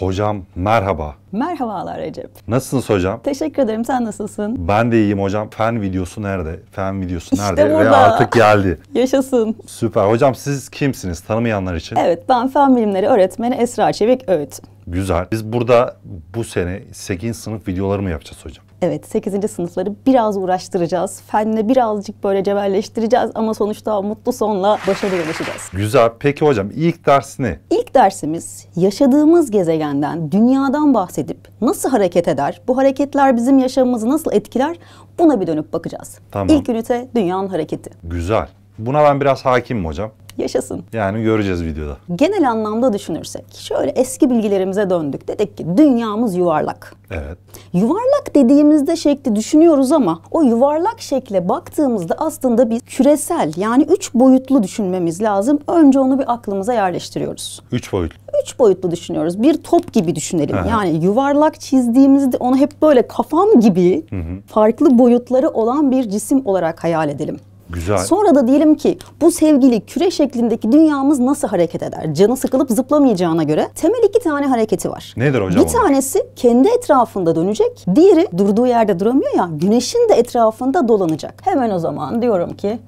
Hocam merhaba. Merhabalar Recep. Nasılsınız hocam? Teşekkür ederim. Sen nasılsın? Ben de iyiyim hocam. Fen videosu nerede? Fen videosu işte nerede? Burada. Ve artık geldi. Yaşasın. Süper. Hocam siz kimsiniz tanımayanlar için? Evet ben fen bilimleri öğretmeni Esra Çevik Öğüt. Güzel. Biz burada bu sene 8. sınıf videoları mı yapacağız hocam? Evet 8. sınıfları biraz uğraştıracağız. Fenle birazcık böyle cebelleştireceğiz ama sonuçta mutlu sonla başarıya ulaşacağız. Güzel. Peki hocam ilk ders ne? İlk dersimiz yaşadığımız gezegenden, dünyadan bahsedip nasıl hareket eder, bu hareketler bizim yaşamımızı nasıl etkiler buna bir dönüp bakacağız. Tamam. İlk ünite dünyanın hareketi. Güzel. Buna ben biraz hakimim hocam. Yaşasın. Yani göreceğiz videoda. Genel anlamda düşünürsek şöyle eski bilgilerimize döndük. Dedik ki dünyamız yuvarlak. Evet. Yuvarlak dediğimizde şekli düşünüyoruz ama o yuvarlak şekle baktığımızda aslında bir küresel yani üç boyutlu düşünmemiz lazım. Önce onu bir aklımıza yerleştiriyoruz. Üç boyutlu. Üç boyutlu düşünüyoruz. Bir top gibi düşünelim. Hı. Yani yuvarlak çizdiğimizde onu hep böyle kafam gibi hı hı. farklı boyutları olan bir cisim olarak hayal edelim. Güzel. Sonra da diyelim ki bu sevgili küre şeklindeki dünyamız nasıl hareket eder? Canı sıkılıp zıplamayacağına göre temel iki tane hareketi var. Nedir hocam? Bir o? tanesi kendi etrafında dönecek. Diğeri durduğu yerde duramıyor ya güneşin de etrafında dolanacak. Hemen o zaman diyorum ki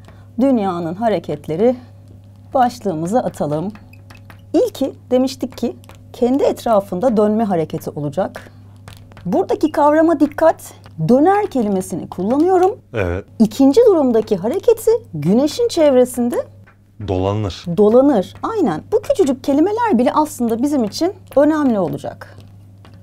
dünyanın hareketleri başlığımıza atalım. İlki demiştik ki kendi etrafında dönme hareketi olacak. Buradaki kavrama dikkat. Döner kelimesini kullanıyorum. Evet. İkinci durumdaki hareketi güneşin çevresinde Dolanır. dolanır. Aynen. Bu küçücük kelimeler bile aslında bizim için önemli olacak.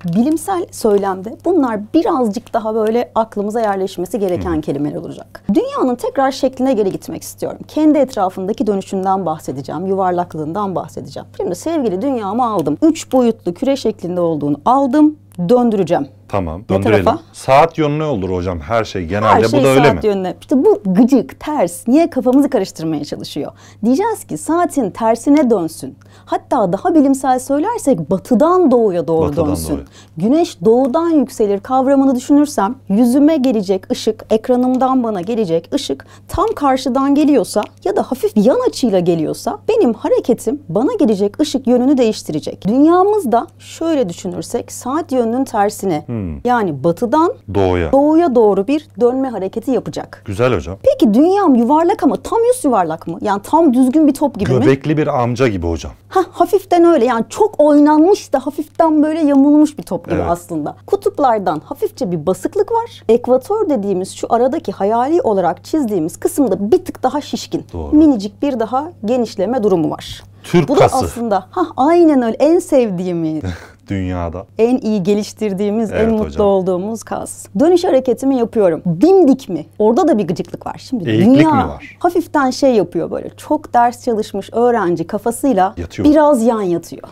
Bilimsel söylemde bunlar birazcık daha böyle aklımıza yerleşmesi gereken kelimeler olacak. Dünyanın tekrar şekline geri gitmek istiyorum. Kendi etrafındaki dönüşünden bahsedeceğim, yuvarlaklığından bahsedeceğim. Şimdi sevgili dünyamı aldım. Üç boyutlu küre şeklinde olduğunu aldım döndüreceğim. Tamam. Ne döndürelim. tarafa? Saat yönlü olur hocam her şey genelde. Her şey bu da öyle mi? Saat yönüne. İşte bu gıcık, ters. Niye kafamızı karıştırmaya çalışıyor? Diyeceğiz ki saatin tersine dönsün. Hatta daha bilimsel söylersek batıdan doğuya doğru Batıdan dönsün. doğuya. Güneş doğudan yükselir kavramını düşünürsem yüzüme gelecek ışık, ekranımdan bana gelecek ışık tam karşıdan geliyorsa ya da hafif yan açıyla geliyorsa benim hareketim bana gelecek ışık yönünü değiştirecek. Dünyamızda şöyle düşünürsek saat yönünün tersine Hmm. Yani batıdan doğuya. doğuya doğru bir dönme hareketi yapacak. Güzel hocam. Peki dünyam yuvarlak ama tam yüz yuvarlak mı? Yani tam düzgün bir top gibi Göbekli mi? Göbekli bir amca gibi hocam. Ha hafiften öyle yani çok oynanmış da hafiften böyle yamulmuş bir top gibi evet. aslında. Kutuplardan hafifçe bir basıklık var. Ekvator dediğimiz şu aradaki hayali olarak çizdiğimiz kısımda bir tık daha şişkin. Doğru. Minicik bir daha genişleme durumu var. Türk Bu da kası. aslında ha aynen öyle en sevdiğimiz dünyada. En iyi geliştirdiğimiz, evet, en mutlu hocam. olduğumuz kas. Dönüş hareketimi yapıyorum. Dimdik mi? Orada da bir gıcıklık var. Şimdi Eğiklik dünya mi var? hafiften şey yapıyor böyle. Çok ders çalışmış öğrenci kafasıyla yatıyor. biraz yan yatıyor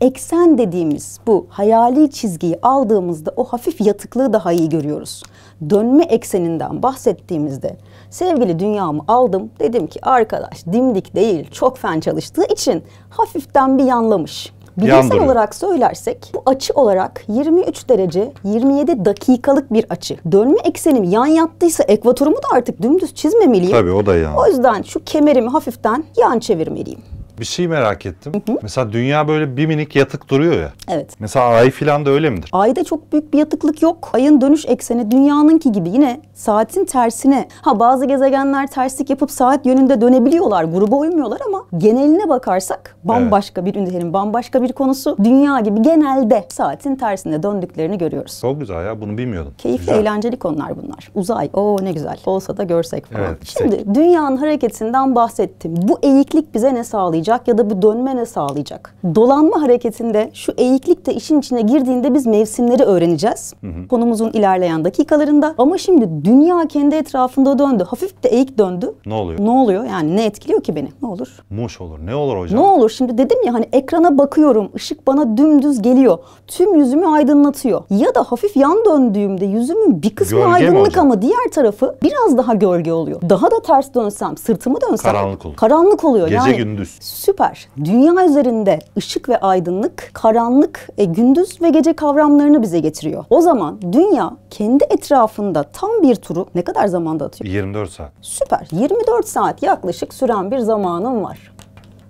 eksen dediğimiz bu hayali çizgiyi aldığımızda o hafif yatıklığı daha iyi görüyoruz. Dönme ekseninden bahsettiğimizde sevgili dünyamı aldım dedim ki arkadaş dimdik değil çok fen çalıştığı için hafiften bir yanlamış. Bilimsel olarak söylersek bu açı olarak 23 derece 27 dakikalık bir açı. Dönme eksenim yan yattıysa ekvatorumu da artık dümdüz çizmemeliyim. Tabii o da yan. O yüzden şu kemerimi hafiften yan çevirmeliyim. Bir şey merak ettim. Hı hı. Mesela dünya böyle bir minik yatık duruyor ya. Evet. Mesela ay filan da öyle midir? Ayda çok büyük bir yatıklık yok. Ayın dönüş ekseni dünyanınki gibi yine saatin tersine. Ha bazı gezegenler terslik yapıp saat yönünde dönebiliyorlar. Gruba uymuyorlar ama geneline bakarsak bambaşka evet. bir ünitenin bambaşka bir konusu. Dünya gibi genelde saatin tersine döndüklerini görüyoruz. Çok güzel ya bunu bilmiyordum. Keyifli güzel. eğlenceli konular bunlar. Uzay o ne güzel. Olsa da görsek falan. Evet, Şimdi dünyanın hareketinden bahsettim. Bu eğiklik bize ne sağlayacak? sağlayacak ya da bir dönme ne sağlayacak? Dolanma hareketinde şu eğiklik de işin içine girdiğinde biz mevsimleri öğreneceğiz. Hı hı. Konumuzun ilerleyen dakikalarında. Ama şimdi dünya kendi etrafında döndü. Hafif de eğik döndü. Ne oluyor? Ne oluyor? Yani ne etkiliyor ki beni? Ne olur? Muş olur. Ne olur hocam? Ne olur? Şimdi dedim ya hani ekrana bakıyorum. ışık bana dümdüz geliyor. Tüm yüzümü aydınlatıyor. Ya da hafif yan döndüğümde yüzümün bir kısmı gölge aydınlık ama diğer tarafı biraz daha gölge oluyor. Daha da ters dönsem, sırtımı dönsem karanlık oluyor. Karanlık oluyor. Gece yani, gündüz. Süper. Dünya üzerinde ışık ve aydınlık, karanlık, e, gündüz ve gece kavramlarını bize getiriyor. O zaman dünya kendi etrafında tam bir turu ne kadar zamanda atıyor? 24 saat. Süper. 24 saat yaklaşık süren bir zamanım var.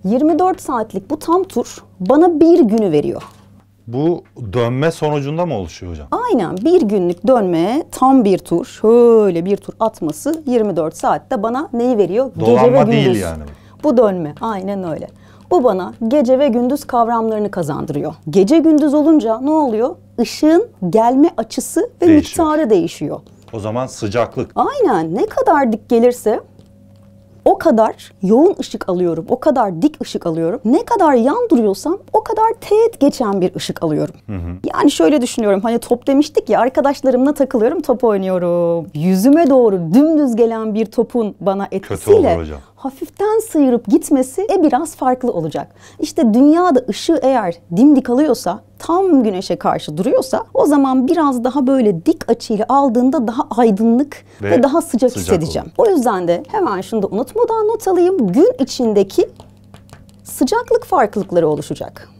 24 saatlik bu tam tur bana bir günü veriyor. Bu dönme sonucunda mı oluşuyor hocam? Aynen bir günlük dönme tam bir tur şöyle bir tur atması 24 saatte bana neyi veriyor? Dolanma Gece ve gündüz. değil yani bu dönme. Aynen öyle. Bu bana gece ve gündüz kavramlarını kazandırıyor. Gece gündüz olunca ne oluyor? Işığın gelme açısı ve değişiyor. miktarı değişiyor. O zaman sıcaklık. Aynen ne kadar dik gelirse o kadar yoğun ışık alıyorum, o kadar dik ışık alıyorum. Ne kadar yan duruyorsam o kadar teğet geçen bir ışık alıyorum. Hı hı. Yani şöyle düşünüyorum hani top demiştik ya arkadaşlarımla takılıyorum top oynuyorum. Yüzüme doğru dümdüz gelen bir topun bana etkisiyle Kötü olur hocam hafiften sıyırıp gitmesi e biraz farklı olacak. İşte dünyada ışığı eğer dimdik alıyorsa, tam güneşe karşı duruyorsa o zaman biraz daha böyle dik açıyla aldığında daha aydınlık ve, ve daha sıcak, sıcak hissedeceğim. Olur. O yüzden de hemen şunu da unutmadan not alayım. Gün içindeki sıcaklık farklılıkları oluşacak.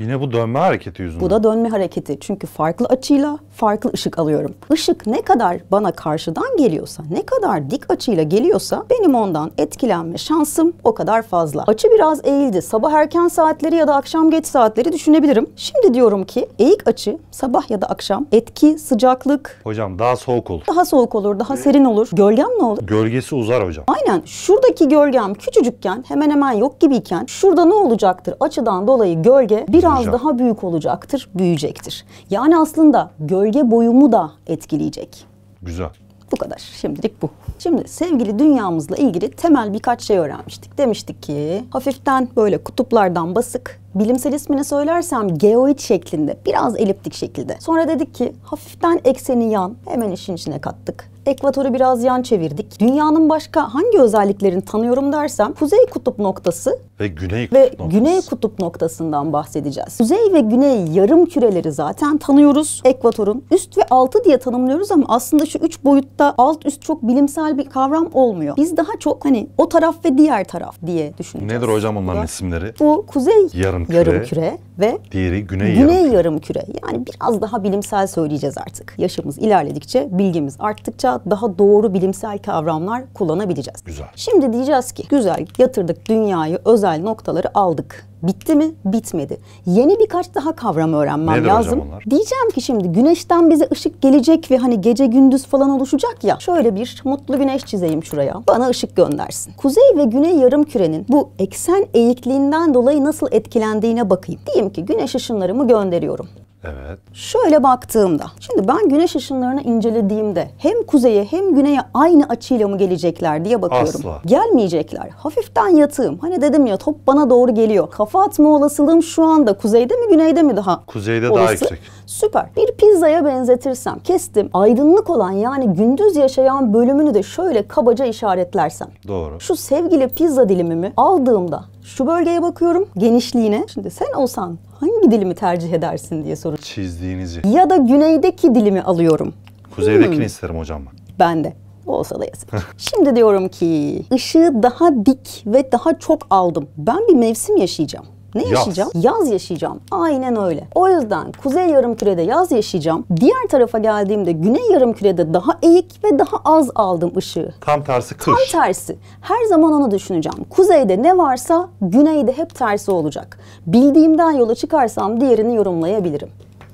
Yine bu dönme hareketi yüzünden. Bu da dönme hareketi. Çünkü farklı açıyla farklı ışık alıyorum. Işık ne kadar bana karşıdan geliyorsa, ne kadar dik açıyla geliyorsa benim ondan etkilenme şansım o kadar fazla. Açı biraz eğildi. Sabah erken saatleri ya da akşam geç saatleri düşünebilirim. Şimdi diyorum ki eğik açı sabah ya da akşam etki, sıcaklık. Hocam daha soğuk olur. Daha soğuk olur, daha serin olur. Gölgem ne olur? Gölgesi uzar hocam. Aynen. Şuradaki gölgem küçücükken hemen hemen yok gibiyken şurada ne olacaktır? Açıdan dolayı gölge biraz biraz Hocam. daha büyük olacaktır, büyüyecektir. Yani aslında gölge boyumu da etkileyecek. Güzel. Bu kadar. Şimdilik bu. Şimdi sevgili dünyamızla ilgili temel birkaç şey öğrenmiştik. Demiştik ki hafiften böyle kutuplardan basık bilimsel ismini söylersem geoid şeklinde, biraz eliptik şekilde. Sonra dedik ki hafiften ekseni yan, hemen işin içine kattık. Ekvatoru biraz yan çevirdik. Dünyanın başka hangi özelliklerini tanıyorum dersem kuzey kutup noktası ve güney kutup ve noktası. güney kutup noktasından bahsedeceğiz. Kuzey ve güney yarım küreleri zaten tanıyoruz. Ekvatorun üst ve altı diye tanımlıyoruz ama aslında şu üç boyutta alt üst çok bilimsel bir kavram olmuyor. Biz daha çok hani o taraf ve diğer taraf diye düşünüyoruz. Nedir hocam onların isimleri? Bu kuzey yarım yarım küre, yarım küre ve diğeri güney, güney yarım, yarım küre. Yani biraz daha bilimsel söyleyeceğiz artık. Yaşımız ilerledikçe, bilgimiz arttıkça daha doğru bilimsel kavramlar kullanabileceğiz. Güzel. Şimdi diyeceğiz ki güzel yatırdık dünyayı özel noktaları aldık Bitti mi? Bitmedi. Yeni birkaç daha kavram öğrenmem Nedir lazım. Hocam onlar? Diyeceğim ki şimdi güneşten bize ışık gelecek ve hani gece gündüz falan oluşacak ya. Şöyle bir mutlu güneş çizeyim şuraya. Bana ışık göndersin. Kuzey ve güney yarım kürenin bu eksen eğikliğinden dolayı nasıl etkilendiğine bakayım. Diyeyim ki güneş ışınlarımı gönderiyorum. Evet. Şöyle baktığımda, şimdi ben güneş ışınlarını incelediğimde hem kuzeye hem güneye aynı açıyla mı gelecekler diye bakıyorum. Asla. Gelmeyecekler. Hafiften yatığım. Hani dedim ya top bana doğru geliyor. Kafa atma olasılığım şu anda kuzeyde mi güneyde mi daha? Kuzeyde olası? daha yüksek. Süper. Bir pizzaya benzetirsem, kestim. Aydınlık olan yani gündüz yaşayan bölümünü de şöyle kabaca işaretlersem. Doğru. Şu sevgili pizza dilimimi aldığımda şu bölgeye bakıyorum genişliğine. Şimdi sen olsan hangi dilimi tercih edersin diye soruyorum. Çizdiğinizi. Ya da güneydeki dilimi alıyorum. Kuzeydekini hmm. isterim hocam ben. Ben de. Olsa da yazık. Şimdi diyorum ki ışığı daha dik ve daha çok aldım. Ben bir mevsim yaşayacağım. Ne yaz. yaşayacağım? Yaz yaşayacağım. Aynen öyle. O yüzden kuzey yarım kürede yaz yaşayacağım. Diğer tarafa geldiğimde güney yarım kürede daha eğik ve daha az aldım ışığı. Tam tersi kış. Tam tersi. Her zaman onu düşüneceğim. Kuzeyde ne varsa güneyde hep tersi olacak. Bildiğimden yola çıkarsam diğerini yorumlayabilirim.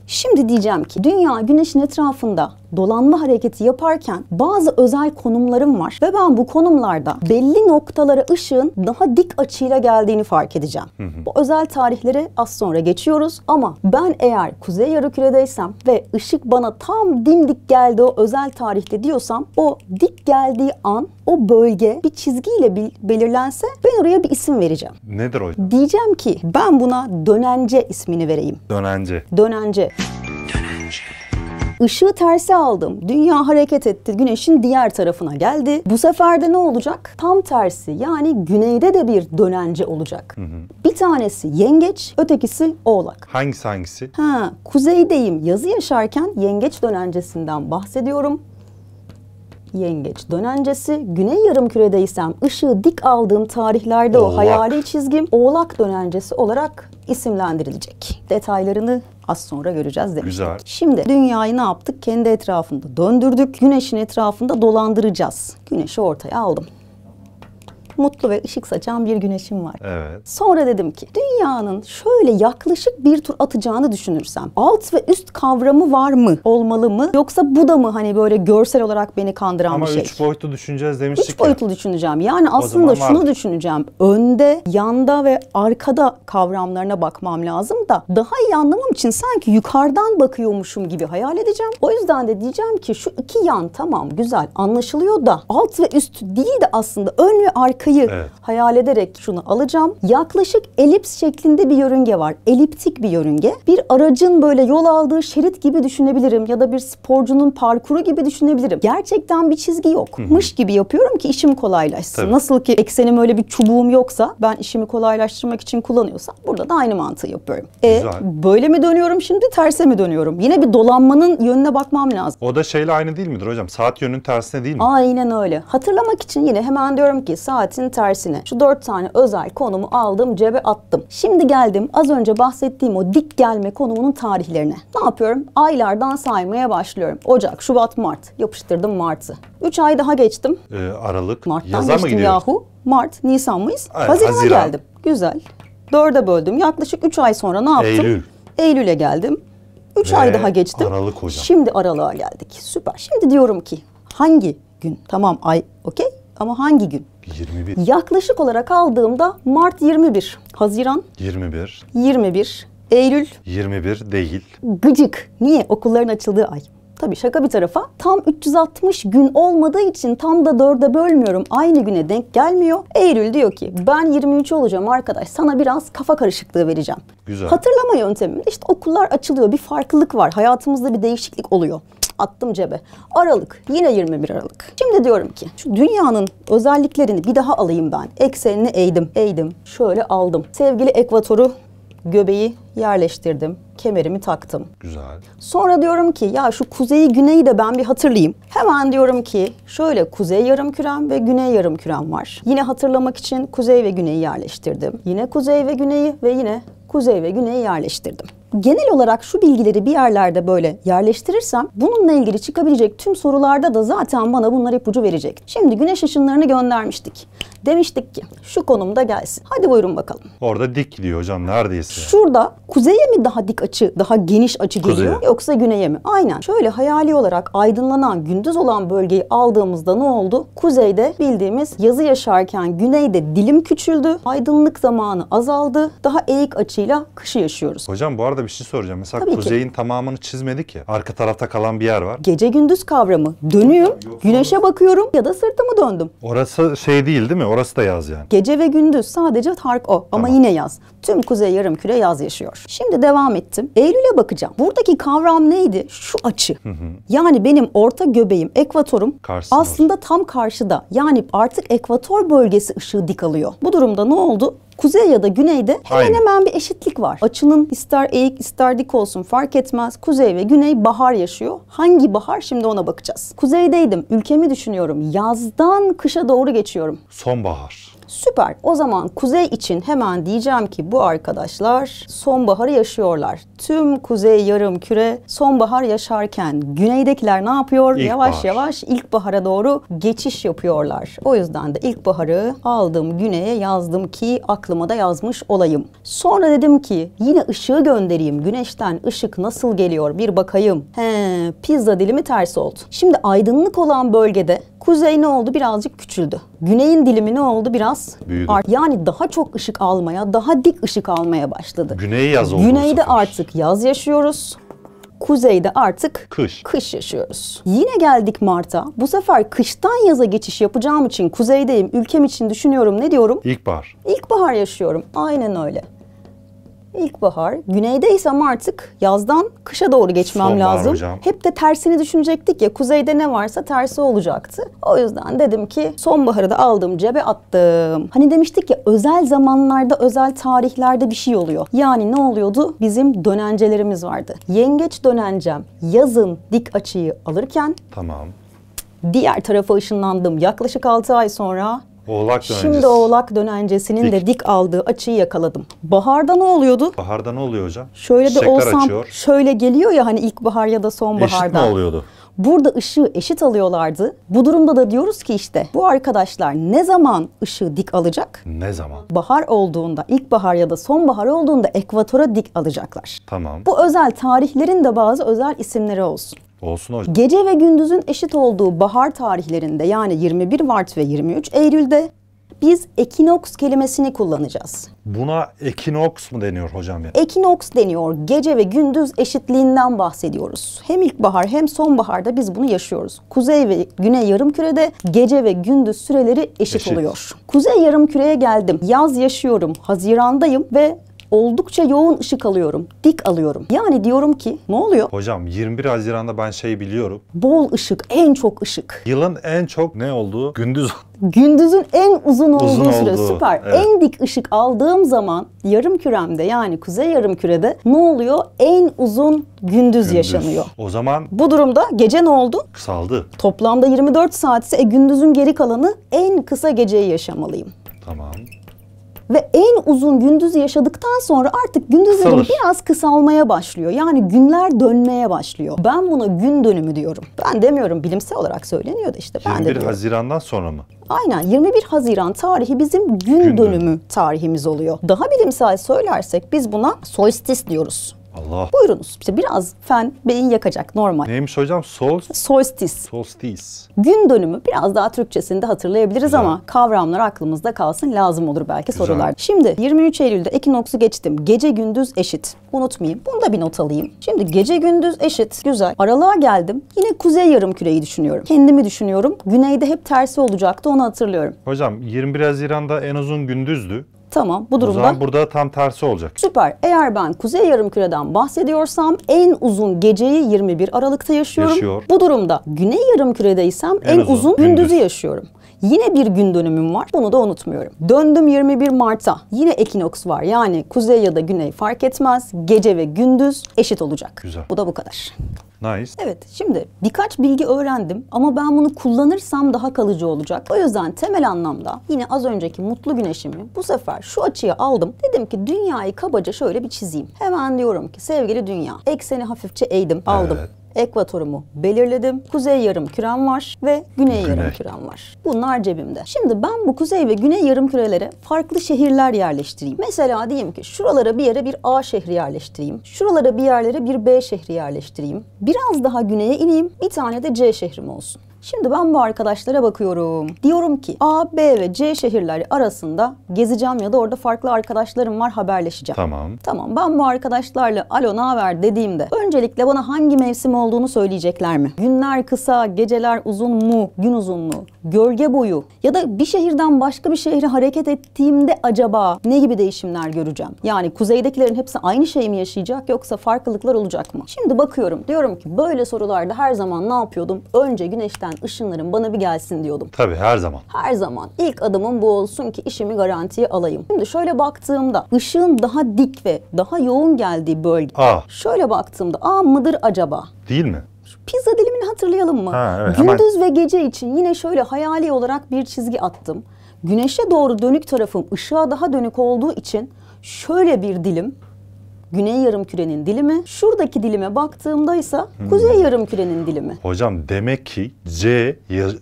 Şimdi diyeceğim ki dünya güneşin etrafında dolanma hareketi yaparken bazı özel konumlarım var ve ben bu konumlarda belli noktalara ışığın daha dik açıyla geldiğini fark edeceğim. Hı hı. Bu özel tarihleri az sonra geçiyoruz ama ben eğer kuzey yarımküredeysem ve ışık bana tam dimdik geldi o özel tarihte diyorsam o dik geldiği an o bölge bir çizgiyle belirlense ben oraya bir isim vereceğim. Nedir o? Diyeceğim ki ben buna dönence ismini vereyim. Dönence. Dönence. Işığı tersi aldım. Dünya hareket etti. Güneşin diğer tarafına geldi. Bu sefer de ne olacak? Tam tersi. Yani güneyde de bir dönence olacak. Hı hı. Bir tanesi yengeç, ötekisi oğlak. Hangisi hangisi? Ha, kuzeydeyim yazı yaşarken yengeç dönencesinden bahsediyorum yengeç dönencesi. Güney yarım küredeysem ışığı dik aldığım tarihlerde Oğlak. o hayali çizgim oğlak dönencesi olarak isimlendirilecek. Detaylarını az sonra göreceğiz demiştik. Güzel. Şimdi dünyayı ne yaptık? Kendi etrafında döndürdük. Güneşin etrafında dolandıracağız. Güneşi ortaya aldım mutlu ve ışık saçan bir güneşim var. Evet. Sonra dedim ki dünyanın şöyle yaklaşık bir tur atacağını düşünürsem alt ve üst kavramı var mı? Olmalı mı? Yoksa bu da mı hani böyle görsel olarak beni kandıran Ama bir şey? Ama üç boyutlu düşüneceğiz demiştik Üç ya. boyutlu düşüneceğim. Yani aslında şunu var. düşüneceğim. Önde, yanda ve arkada kavramlarına bakmam lazım da daha iyi anlamam için sanki yukarıdan bakıyormuşum gibi hayal edeceğim. O yüzden de diyeceğim ki şu iki yan tamam güzel anlaşılıyor da alt ve üst değil de aslında ön ve arka kıyı evet. hayal ederek şunu alacağım. Yaklaşık elips şeklinde bir yörünge var. Eliptik bir yörünge. Bir aracın böyle yol aldığı şerit gibi düşünebilirim ya da bir sporcunun parkuru gibi düşünebilirim. Gerçekten bir çizgi yokmuş gibi yapıyorum ki işim kolaylaşsın. Tabii. Nasıl ki eksenim öyle bir çubuğum yoksa ben işimi kolaylaştırmak için kullanıyorsam burada da aynı mantığı yapıyorum. E, Güzel. böyle mi dönüyorum şimdi terse mi dönüyorum? Yine bir dolanmanın yönüne bakmam lazım. O da şeyle aynı değil midir hocam? Saat yönünün tersine değil mi? Aynen öyle. Hatırlamak için yine hemen diyorum ki saat saatinin tersine şu 4 tane özel konumu aldım cebe attım. Şimdi geldim az önce bahsettiğim o dik gelme konumunun tarihlerine. Ne yapıyorum? Aylardan saymaya başlıyorum. Ocak, Şubat, Mart. Yapıştırdım Mart'ı. üç ay daha geçtim. Ee, Aralık. Mart'tan Yaza geçtim mı gidiyoruz? yahu. Mart, Nisan, Mayıs. Haziran'a Haziran. geldim. Güzel. Dörde böldüm. Yaklaşık üç ay sonra ne yaptım? Eylül. Eylül'e geldim. 3 ay daha geçtim. Aralık hocam. Şimdi aralığa geldik. Süper. Şimdi diyorum ki hangi gün? Tamam ay okey. Ama hangi gün? 21. Yaklaşık olarak aldığımda Mart 21, Haziran 21, 21, Eylül 21 değil. Gıcık. Niye? Okulların açıldığı ay. Tabii şaka bir tarafa tam 360 gün olmadığı için tam da dörde bölmüyorum. Aynı güne denk gelmiyor. Eylül diyor ki ben 23 olacağım arkadaş sana biraz kafa karışıklığı vereceğim. Güzel. Hatırlama yönteminde işte okullar açılıyor bir farklılık var. Hayatımızda bir değişiklik oluyor attım cebe. Aralık yine 21 Aralık. Şimdi diyorum ki şu dünyanın özelliklerini bir daha alayım ben. Eksenini eğdim, eğdim. Şöyle aldım. Sevgili ekvatoru göbeği yerleştirdim. Kemerimi taktım. Güzel. Sonra diyorum ki ya şu kuzeyi güneyi de ben bir hatırlayayım. Hemen diyorum ki şöyle kuzey yarım kürem ve güney yarım kürem var. Yine hatırlamak için kuzey ve güneyi yerleştirdim. Yine kuzey ve güneyi ve yine kuzey ve güneye yerleştirdim. Genel olarak şu bilgileri bir yerlerde böyle yerleştirirsem bununla ilgili çıkabilecek tüm sorularda da zaten bana bunlar ipucu verecek. Şimdi güneş ışınlarını göndermiştik. Demiştik ki şu konumda gelsin. Hadi buyurun bakalım. Orada dik diyor hocam neredeyse. Şurada kuzeye mi daha dik açı, daha geniş açı kuzeye. geliyor yoksa güneye mi? Aynen. Şöyle hayali olarak aydınlanan, gündüz olan bölgeyi aldığımızda ne oldu? Kuzeyde bildiğimiz yazı yaşarken güneyde dilim küçüldü. Aydınlık zamanı azaldı. Daha eğik açıyla kışı yaşıyoruz. Hocam bu arada bir şey soracağım. Mesela Tabii kuzeyin ki. tamamını çizmedik ya. Arka tarafta kalan bir yer var. Gece gündüz kavramı. Dönüyorum, güneşe bakıyorum ya da sırtımı döndüm. Orası şey değil değil mi? orası da yaz yani. Gece ve gündüz sadece fark o ama tamam. yine yaz. Tüm kuzey yarım küre yaz yaşıyor. Şimdi devam ettim. Eylül'e bakacağım. Buradaki kavram neydi? Şu açı. Hı hı. Yani benim orta göbeğim, ekvatorum Karşısına. aslında tam karşıda. Yani artık ekvator bölgesi ışığı dik alıyor. Bu durumda ne oldu? Kuzey ya da güneyde hemen Aynen. hemen bir eşitlik var. Açının ister eğik ister dik olsun fark etmez. Kuzey ve güney bahar yaşıyor. Hangi bahar şimdi ona bakacağız. Kuzeydeydim. Ülkemi düşünüyorum. Yazdan kışa doğru geçiyorum. Sonbahar. Süper. O zaman kuzey için hemen diyeceğim ki bu arkadaşlar sonbaharı yaşıyorlar. Tüm kuzey yarım küre sonbahar yaşarken güneydekiler ne yapıyor? İlk yavaş bahar. yavaş ilkbahara doğru geçiş yapıyorlar. O yüzden de ilkbaharı aldım güneye yazdım ki aklıma da yazmış olayım. Sonra dedim ki yine ışığı göndereyim. Güneşten ışık nasıl geliyor bir bakayım. He, pizza dilimi ters oldu. Şimdi aydınlık olan bölgede kuzey ne oldu? Birazcık küçüldü. Güneyin dilimi ne oldu? Biraz Büyüdü. art yani daha çok ışık almaya, daha dik ışık almaya başladı. Güney yaz oldu. Güneyde artık yaz yaşıyoruz. Kuzeyde artık kış. kış yaşıyoruz. Yine geldik Mart'a. Bu sefer kıştan yaza geçiş yapacağım için kuzeydeyim, ülkem için düşünüyorum. Ne diyorum? İlkbahar. İlkbahar yaşıyorum. Aynen öyle. İlkbahar. Güneyde ise artık yazdan kışa doğru geçmem Sonbahar lazım. Hocam. Hep de tersini düşünecektik ya kuzeyde ne varsa tersi olacaktı. O yüzden dedim ki sonbaharı da aldım cebe attım. Hani demiştik ya özel zamanlarda özel tarihlerde bir şey oluyor. Yani ne oluyordu? Bizim dönencelerimiz vardı. Yengeç dönencem yazın dik açıyı alırken Tamam. Diğer tarafa ışınlandım. Yaklaşık 6 ay sonra Oğlak dönencesi. Şimdi oğlak dönencesinin dik. de dik aldığı açıyı yakaladım. Baharda ne oluyordu? Baharda ne oluyor hocam? Şöyle Çiçekler bir olsam açıyor. şöyle geliyor ya hani ilkbahar ya da sonbaharda. Eşit mi oluyordu? Burada ışığı eşit alıyorlardı. Bu durumda da diyoruz ki işte bu arkadaşlar ne zaman ışığı dik alacak? Ne zaman? Bahar olduğunda, ilkbahar ya da sonbahar olduğunda ekvatora dik alacaklar. Tamam. Bu özel tarihlerin de bazı özel isimleri olsun. Olsun hocam. Gece ve gündüzün eşit olduğu bahar tarihlerinde yani 21 Mart ve 23 Eylül'de biz ekinoks kelimesini kullanacağız. Buna ekinoks mu deniyor hocam? Yani? Ekinoks deniyor. Gece ve gündüz eşitliğinden bahsediyoruz. Hem ilkbahar hem sonbaharda biz bunu yaşıyoruz. Kuzey ve güney yarımkürede gece ve gündüz süreleri eşit, eşit. oluyor. Kuzey yarımküreye geldim. Yaz yaşıyorum. Hazirandayım ve oldukça yoğun ışık alıyorum. Dik alıyorum. Yani diyorum ki ne oluyor? Hocam 21 Haziran'da ben şeyi biliyorum. Bol ışık, en çok ışık. Yılın en çok ne olduğu gündüz gündüzün en uzun olduğu uzun süre olduğu. süper. Evet. En dik ışık aldığım zaman yarım küremde yani kuzey yarım kürede ne oluyor? En uzun gündüz, gündüz. yaşanıyor. O zaman bu durumda gece ne oldu? Kısaldı. Toplamda 24 saatse e, gündüzün geri kalanı en kısa geceyi yaşamalıyım. Tamam. Ve en uzun gündüzü yaşadıktan sonra artık gündüzleri biraz kısalmaya başlıyor. Yani günler dönmeye başlıyor. Ben buna gün dönümü diyorum. Ben demiyorum bilimsel olarak söyleniyor da işte. Ben 21 de Haziran'dan sonra mı? Aynen 21 Haziran tarihi bizim gün, gün dönümü tarihimiz oluyor. Daha bilimsel söylersek biz buna solstis diyoruz. Allah. Buyurunuz. İşte biraz fen beyin yakacak normal. Neymiş hocam? Sol? Solstis. Solstis. Gün dönümü biraz daha Türkçesini de hatırlayabiliriz Güzel. ama kavramlar aklımızda kalsın lazım olur belki Güzel. sorular. Şimdi 23 Eylül'de ekinoksu geçtim. Gece gündüz eşit. Unutmayayım. Bunu da bir not alayım. Şimdi gece gündüz eşit. Güzel. Aralığa geldim. Yine kuzey yarım küreyi düşünüyorum. Kendimi düşünüyorum. Güneyde hep tersi olacaktı onu hatırlıyorum. Hocam 21 Haziran'da en uzun gündüzdü. Tamam bu durumda. O zaman burada tam tersi olacak. Süper. Eğer ben kuzey yarımküreden bahsediyorsam en uzun geceyi 21 Aralık'ta yaşıyorum. Yaşıyor. Bu durumda güney yarımküredeysem en, en uzun, uzun gündüzü gündüz. yaşıyorum. Yine bir gün dönümüm var. Bunu da unutmuyorum. Döndüm 21 Mart'a. Yine ekinoks var. Yani kuzey ya da güney fark etmez. Gece ve gündüz eşit olacak. Güzel. Bu da bu kadar. Nice. Evet şimdi birkaç bilgi öğrendim ama ben bunu kullanırsam daha kalıcı olacak. O yüzden temel anlamda yine az önceki mutlu güneşimi bu sefer şu açıya aldım. Dedim ki dünyayı kabaca şöyle bir çizeyim. Hemen diyorum ki sevgili dünya ekseni hafifçe eğdim aldım. Evet ekvatorumu belirledim. Kuzey yarım kürem var ve güney, güney. yarım kürem var. Bunlar cebimde. Şimdi ben bu kuzey ve güney yarım kürelere farklı şehirler yerleştireyim. Mesela diyeyim ki şuralara bir yere bir A şehri yerleştireyim. Şuralara bir yerlere bir B şehri yerleştireyim. Biraz daha güneye ineyim. Bir tane de C şehrim olsun. Şimdi ben bu arkadaşlara bakıyorum. Diyorum ki A, B ve C şehirleri arasında gezeceğim ya da orada farklı arkadaşlarım var haberleşeceğim. Tamam. Tamam ben bu arkadaşlarla alo naber dediğimde öncelikle bana hangi mevsim olduğunu söyleyecekler mi? Günler kısa, geceler uzun mu? Gün uzunluğu, gölge boyu ya da bir şehirden başka bir şehre hareket ettiğimde acaba ne gibi değişimler göreceğim? Yani kuzeydekilerin hepsi aynı şey mi yaşayacak yoksa farklılıklar olacak mı? Şimdi bakıyorum diyorum ki böyle sorularda her zaman ne yapıyordum? Önce güneşten gelen ışınların bana bir gelsin diyordum. Tabii her zaman. Her zaman. İlk adımım bu olsun ki işimi garantiye alayım. Şimdi şöyle baktığımda ışığın daha dik ve daha yoğun geldiği bölge. Aa. Şöyle baktığımda aa mıdır acaba? Değil mi? pizza dilimini hatırlayalım mı? Ha, evet, Gündüz hemen... ve gece için yine şöyle hayali olarak bir çizgi attım. Güneşe doğru dönük tarafım ışığa daha dönük olduğu için şöyle bir dilim güney yarımkürenin dilimi. Şuradaki dilime baktığımda ise hmm. kuzey yarımkürenin dilimi. Hocam demek ki C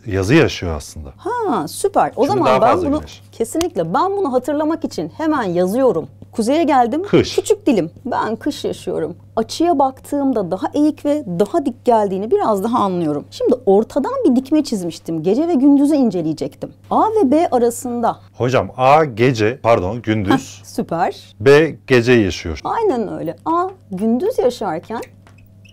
yazı yaşıyor aslında. Ha süper. O Şimdi zaman ben bunu güneş. kesinlikle ben bunu hatırlamak için hemen yazıyorum. Kuzeye geldim. Kış. Küçük dilim. Ben kış yaşıyorum. Açıya baktığımda daha eğik ve daha dik geldiğini biraz daha anlıyorum. Şimdi ortadan bir dikme çizmiştim. Gece ve gündüzü inceleyecektim. A ve B arasında. Hocam A gece, pardon gündüz. Heh, süper. B gece yaşıyor. Aynen öyle. A gündüz yaşarken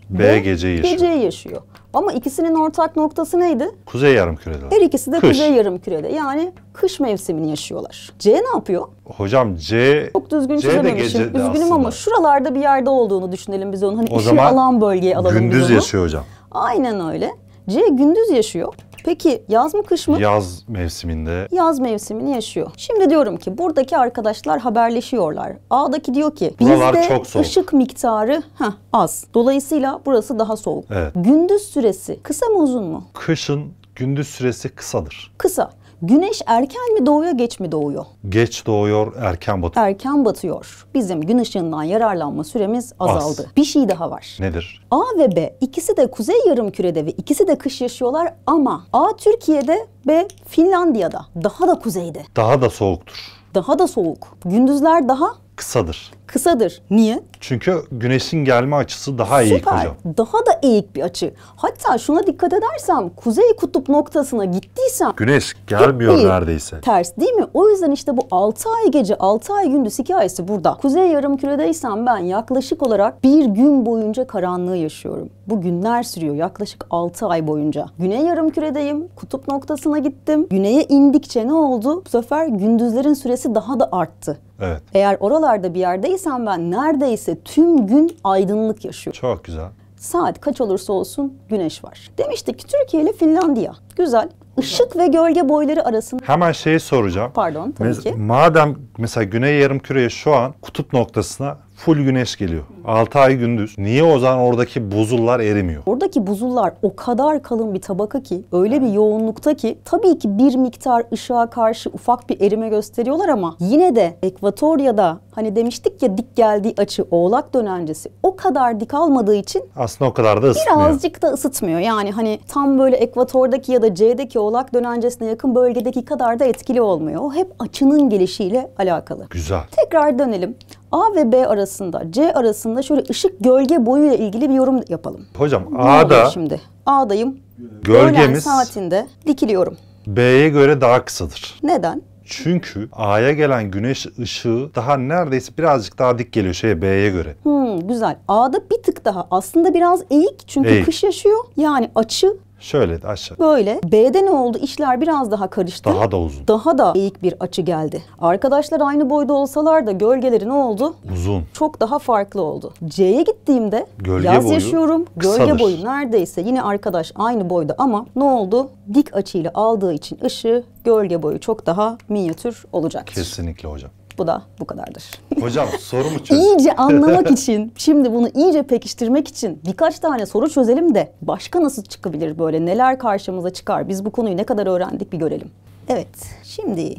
B, B gece yaşıyor. Gece yaşıyor. Ama ikisinin ortak noktası neydi? Kuzey yarımkürede. Her ikisi de kış. kuzey yarımkürede. Yani kış mevsimini yaşıyorlar. C ne yapıyor? Hocam C çok düzgün C Üzgünüm aslında. ama şuralarda bir yerde olduğunu düşünelim biz onun. Hani o zaman alan bölgeye alalım gündüz yaşıyor hocam. Aynen öyle. C gündüz yaşıyor. Peki yaz mı kış mı? Yaz mevsiminde. Yaz mevsimini yaşıyor. Şimdi diyorum ki buradaki arkadaşlar haberleşiyorlar. A'daki diyor ki Buralar bizde çok soğuk. ışık miktarı heh, az. Dolayısıyla burası daha soğuk. Evet. Gündüz süresi kısa mı uzun mu? Kışın gündüz süresi kısadır. Kısa. Güneş erken mi doğuyor, geç mi doğuyor? Geç doğuyor, erken batıyor. Erken batıyor. Bizim gün ışığından yararlanma süremiz azaldı. Az. Bir şey daha var. Nedir? A ve B ikisi de kuzey yarım kürede ve ikisi de kış yaşıyorlar ama A Türkiye'de, B Finlandiya'da. Daha da kuzeyde. Daha da soğuktur. Daha da soğuk. Gündüzler daha kısadır kısadır. Niye? Çünkü güneşin gelme açısı daha iyi hocam. Daha da eğik bir açı. Hatta şuna dikkat edersem kuzey kutup noktasına gittiysem güneş gelmiyor değil, neredeyse. Ters değil mi? O yüzden işte bu 6 ay gece 6 ay gündüz hikayesi burada. Kuzey yarım küredeysem ben yaklaşık olarak bir gün boyunca karanlığı yaşıyorum. Bu günler sürüyor yaklaşık 6 ay boyunca. Güney yarım küredeyim. Kutup noktasına gittim. Güneye indikçe ne oldu? Bu sefer gündüzlerin süresi daha da arttı. Evet. Eğer oralarda bir yerdeysem farkındaysam ben neredeyse tüm gün aydınlık yaşıyorum. Çok güzel. Saat kaç olursa olsun güneş var. Demiştik ki Türkiye ile Finlandiya. Güzel. Işık ve gölge boyları arasında. Hemen şeyi soracağım. Pardon tabii Mes- ki. Madem mesela güney Yarım Küreye şu an kutup noktasına full güneş geliyor. 6 ay gündüz. Niye o zaman oradaki buzullar erimiyor? Oradaki buzullar o kadar kalın bir tabaka ki, öyle bir yoğunlukta ki tabii ki bir miktar ışığa karşı ufak bir erime gösteriyorlar ama yine de Ekvatorya'da hani demiştik ya dik geldiği açı oğlak dönencesi o kadar dik almadığı için aslında o kadar da ısıtmıyor. Birazcık da ısıtmıyor. Yani hani tam böyle ekvatordaki ya da C'deki oğlak dönencesine yakın bölgedeki kadar da etkili olmuyor. O hep açının gelişiyle alakalı. Güzel. Tekrar dönelim. A ve B arasında, C arasında şöyle ışık gölge boyuyla ilgili bir yorum yapalım. Hocam A'da şimdi A'dayım. Gölgemiz öğlen saatinde dikiliyorum. B'ye göre daha kısadır. Neden? Çünkü A'ya gelen güneş ışığı daha neredeyse birazcık daha dik geliyor şeye B'ye göre. Hmm, güzel. A'da bir tık daha aslında biraz eğik çünkü eğik. kış yaşıyor. Yani açı Şöyle de aşağı. Böyle. B'de ne oldu? İşler biraz daha karıştı. Daha da uzun. Daha da eğik bir açı geldi. Arkadaşlar aynı boyda olsalar da gölgeleri ne oldu? Uzun. Çok daha farklı oldu. C'ye gittiğimde gölge yaz boyu yaşıyorum. Kısadır. Gölge boyu neredeyse yine arkadaş aynı boyda ama ne oldu? Dik açıyla aldığı için ışığı gölge boyu çok daha minyatür olacak. Kesinlikle hocam. Bu da bu kadardır. Hocam soru mu çöz? İyice anlamak için, şimdi bunu iyice pekiştirmek için birkaç tane soru çözelim de başka nasıl çıkabilir böyle neler karşımıza çıkar? Biz bu konuyu ne kadar öğrendik bir görelim. Evet, şimdi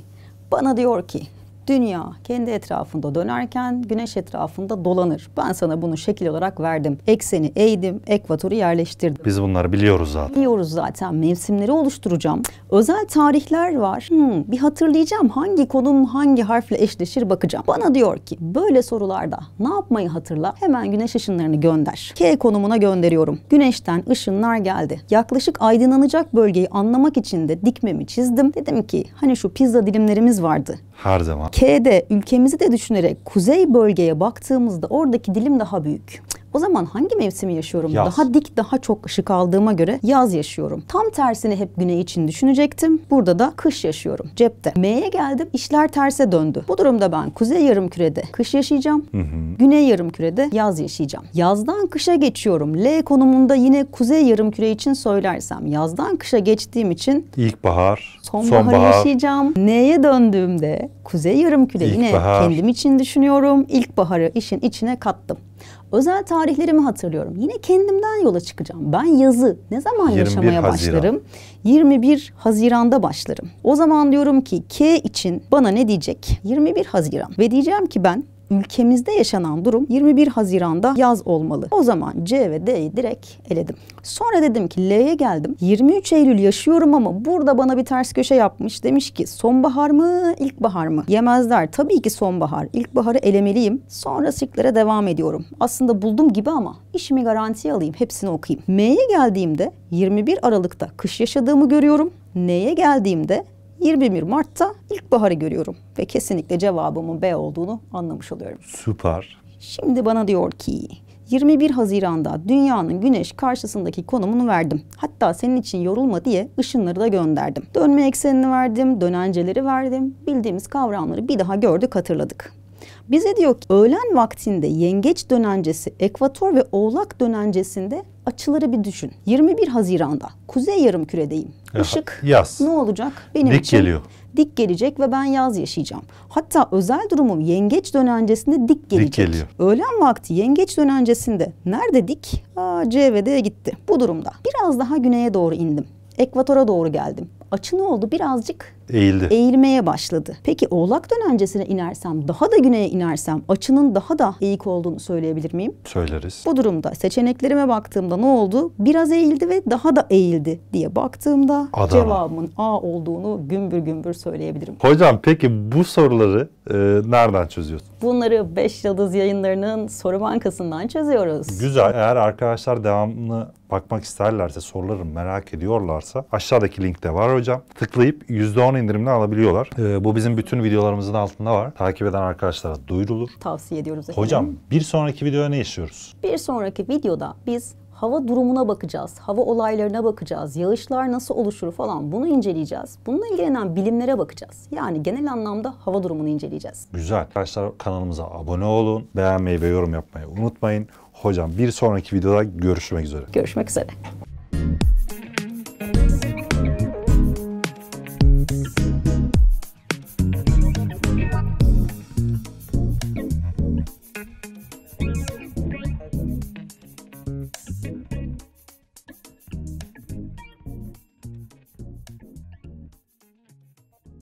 bana diyor ki Dünya kendi etrafında dönerken güneş etrafında dolanır. Ben sana bunu şekil olarak verdim. Ekseni eğdim, ekvatoru yerleştirdim. Biz bunları biliyoruz zaten. Biliyoruz zaten. Mevsimleri oluşturacağım. Özel tarihler var. Hmm, bir hatırlayacağım hangi konum hangi harfle eşleşir bakacağım. Bana diyor ki böyle sorularda ne yapmayı hatırla? Hemen güneş ışınlarını gönder. K konumuna gönderiyorum. Güneşten ışınlar geldi. Yaklaşık aydınlanacak bölgeyi anlamak için de dikmemi çizdim. Dedim ki hani şu pizza dilimlerimiz vardı. Her zaman. K'de ülkemizi de düşünerek kuzey bölgeye baktığımızda oradaki dilim daha büyük. O zaman hangi mevsimi yaşıyorum? Yaz. Daha dik daha çok ışık aldığıma göre yaz yaşıyorum. Tam tersini hep güney için düşünecektim. Burada da kış yaşıyorum. Cepte. M'ye geldim işler terse döndü. Bu durumda ben kuzey yarım kürede kış yaşayacağım. Hı hı. Güney yarım kürede yaz yaşayacağım. Yazdan kışa geçiyorum. L konumunda yine kuzey yarım küre için söylersem yazdan kışa geçtiğim için ilkbahar, sonbahar, sonbahar. yaşayacağım. N'ye döndüğümde kuzey yarım küre yine kendim için düşünüyorum. İlkbaharı işin içine kattım özel tarihlerimi hatırlıyorum. Yine kendimden yola çıkacağım. Ben yazı ne zaman yaşamaya Haziran. başlarım? 21 Haziran'da başlarım. O zaman diyorum ki K için bana ne diyecek? 21 Haziran. Ve diyeceğim ki ben ülkemizde yaşanan durum 21 Haziran'da yaz olmalı. O zaman C ve D'yi direkt eledim. Sonra dedim ki L'ye geldim. 23 Eylül yaşıyorum ama burada bana bir ters köşe yapmış. Demiş ki sonbahar mı ilkbahar mı? Yemezler. Tabii ki sonbahar. İlkbaharı elemeliyim. Sonra siklere devam ediyorum. Aslında buldum gibi ama işimi garantiye alayım. Hepsini okuyayım. M'ye geldiğimde 21 Aralık'ta kış yaşadığımı görüyorum. N'ye geldiğimde 21 Mart'ta ilkbaharı görüyorum ve kesinlikle cevabımın B olduğunu anlamış oluyorum. Süper. Şimdi bana diyor ki 21 Haziran'da dünyanın güneş karşısındaki konumunu verdim. Hatta senin için yorulma diye ışınları da gönderdim. Dönme eksenini verdim, dönenceleri verdim. Bildiğimiz kavramları bir daha gördük, hatırladık. Bize diyor ki öğlen vaktinde yengeç dönencesi, ekvator ve oğlak dönencesinde açıları bir düşün. 21 Haziran'da kuzey yarım küredeyim. Ya, Işık yaz. ne olacak? Benim Dik için geliyor dik gelecek ve ben yaz yaşayacağım. Hatta özel durumum yengeç dönencesinde dik gelecek. Dik geliyor. Öğlen vakti yengeç dönencesinde nerede dik? Aa, C ve D gitti. Bu durumda biraz daha güneye doğru indim. Ekvatora doğru geldim. Açı ne oldu? Birazcık eğildi. Eğilmeye başladı. Peki oğlak dönencesine inersem, daha da güneye inersem açının daha da eğik olduğunu söyleyebilir miyim? Söyleriz. Bu durumda seçeneklerime baktığımda ne oldu? Biraz eğildi ve daha da eğildi diye baktığımda Adana. cevabımın A olduğunu gümbür gümbür söyleyebilirim. Hocam peki bu soruları e, nereden çözüyorsun? Bunları 5 Yıldız yayınlarının soru bankasından çözüyoruz. Güzel. Eğer arkadaşlar devamını bakmak isterlerse, soruları merak ediyorlarsa aşağıdaki linkte var hocam. Tıklayıp %10 indirimle alabiliyorlar. Ee, bu bizim bütün videolarımızın altında var. Takip eden arkadaşlara duyurulur. Tavsiye ediyoruz efendim. Hocam bir sonraki videoda ne yaşıyoruz? Bir sonraki videoda biz hava durumuna bakacağız, hava olaylarına bakacağız, yağışlar nasıl oluşur falan bunu inceleyeceğiz. Bununla ilgilenen bilimlere bakacağız. Yani genel anlamda hava durumunu inceleyeceğiz. Güzel. Arkadaşlar kanalımıza abone olun, beğenmeyi ve yorum yapmayı unutmayın. Hocam bir sonraki videoda görüşmek üzere. Görüşmek üzere.